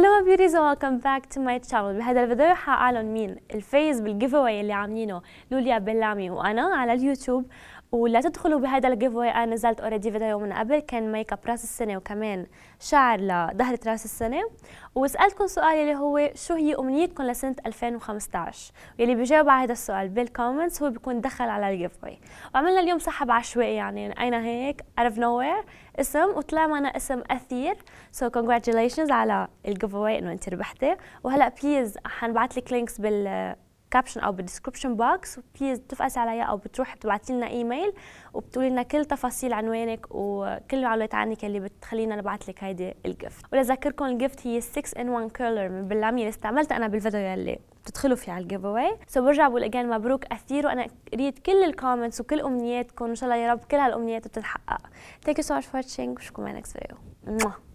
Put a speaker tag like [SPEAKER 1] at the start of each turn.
[SPEAKER 1] هلو بيوتيز ويلكم باك تو ماي تشانل بهذا الفيديو حاعلن مين الفايز بالجيف اواي اللي عاملينه لوليا بلامي وانا على اليوتيوب ولا تدخلوا بهذا الجيف اواي انا نزلت اوريدي فيديو من قبل كان ميك اب راس السنه وكمان شعر لظهرة راس السنه وسالتكم سؤال اللي هو شو هي امنيتكم لسنه 2015 واللي بيجاوب على هذا السؤال بالكومنتس هو بيكون دخل على الجيف اواي وعملنا اليوم سحب عشوائي يعني اين هيك اوت اوف نو اسم وطلع معنا اسم اثير سو so congratulations على الجيف جيف اواي انه انت ربحتي وهلا بليز حنبعث لك لينكس بال كابشن او بالديسكربشن بوكس وبليز بتفقسي عليها او بتروحي بتبعتي لنا ايميل وبتقولي لنا كل تفاصيل عنوانك وكل المعلومات عنك اللي بتخلينا نبعث لك هيدي الجفت ولذكركم الجفت هي 6 ان 1 كيرلر من بلامي اللي استعملتها انا بالفيديو يلي بتدخلوا فيه على الجيف اواي سو برجع بقول اجين مبروك اثير وانا قريت كل الكومنتس وكل امنياتكم وان شاء الله يا رب كل هالامنيات بتتحقق ثانك يو سو ماتش فور واتشينج بشوفكم ماي نكست فيديو